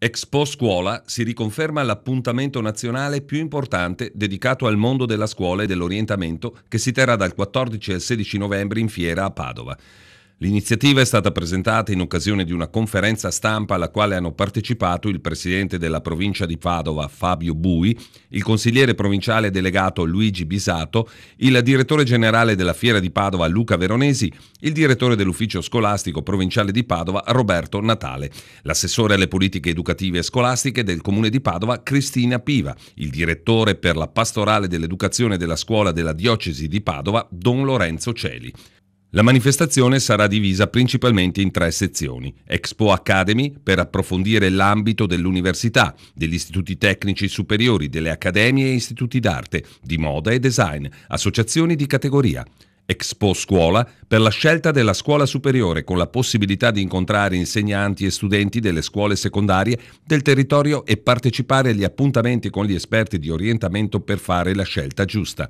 Expo Scuola si riconferma l'appuntamento nazionale più importante dedicato al mondo della scuola e dell'orientamento che si terrà dal 14 al 16 novembre in fiera a Padova. L'iniziativa è stata presentata in occasione di una conferenza stampa alla quale hanno partecipato il presidente della provincia di Padova Fabio Bui, il consigliere provinciale delegato Luigi Bisato, il direttore generale della Fiera di Padova Luca Veronesi, il direttore dell'ufficio scolastico provinciale di Padova Roberto Natale, l'assessore alle politiche educative e scolastiche del comune di Padova Cristina Piva, il direttore per la pastorale dell'educazione della scuola della diocesi di Padova Don Lorenzo Celi. La manifestazione sarà divisa principalmente in tre sezioni. Expo Academy per approfondire l'ambito dell'università, degli istituti tecnici superiori, delle accademie e istituti d'arte, di moda e design, associazioni di categoria. Expo Scuola per la scelta della scuola superiore con la possibilità di incontrare insegnanti e studenti delle scuole secondarie del territorio e partecipare agli appuntamenti con gli esperti di orientamento per fare la scelta giusta.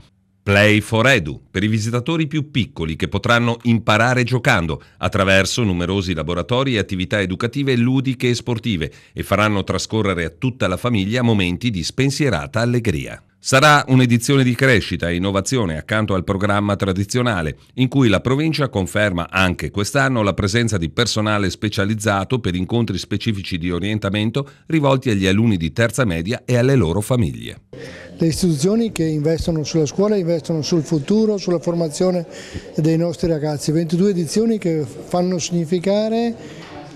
Play for Edu per i visitatori più piccoli che potranno imparare giocando attraverso numerosi laboratori e attività educative ludiche e sportive e faranno trascorrere a tutta la famiglia momenti di spensierata allegria. Sarà un'edizione di crescita e innovazione accanto al programma tradizionale, in cui la provincia conferma anche quest'anno la presenza di personale specializzato per incontri specifici di orientamento rivolti agli alunni di terza media e alle loro famiglie le istituzioni che investono sulla scuola, investono sul futuro, sulla formazione dei nostri ragazzi. 22 edizioni che fanno significare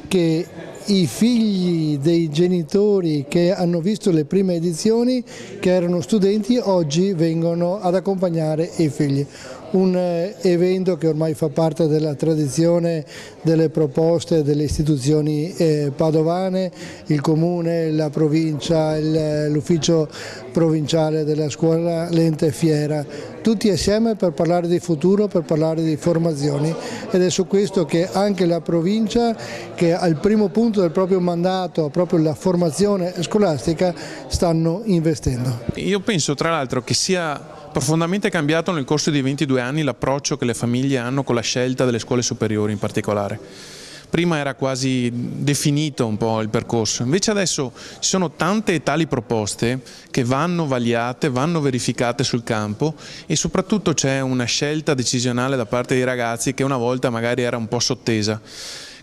che i figli dei genitori che hanno visto le prime edizioni, che erano studenti, oggi vengono ad accompagnare i figli un eh, evento che ormai fa parte della tradizione delle proposte delle istituzioni eh, padovane, il comune, la provincia, eh, l'ufficio provinciale della scuola, l'ente fiera, tutti assieme per parlare di futuro, per parlare di formazioni ed è su questo che anche la provincia che al primo punto del proprio mandato, proprio la formazione scolastica, stanno investendo. Io penso tra l'altro che sia profondamente cambiato nel corso di 22 anni anni l'approccio che le famiglie hanno con la scelta delle scuole superiori in particolare. Prima era quasi definito un po' il percorso, invece adesso ci sono tante e tali proposte che vanno vagliate, vanno verificate sul campo e soprattutto c'è una scelta decisionale da parte dei ragazzi che una volta magari era un po' sottesa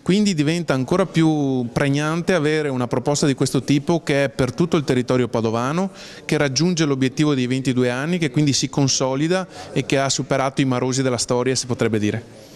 quindi diventa ancora più pregnante avere una proposta di questo tipo che è per tutto il territorio padovano, che raggiunge l'obiettivo dei 22 anni, che quindi si consolida e che ha superato i marosi della storia si potrebbe dire.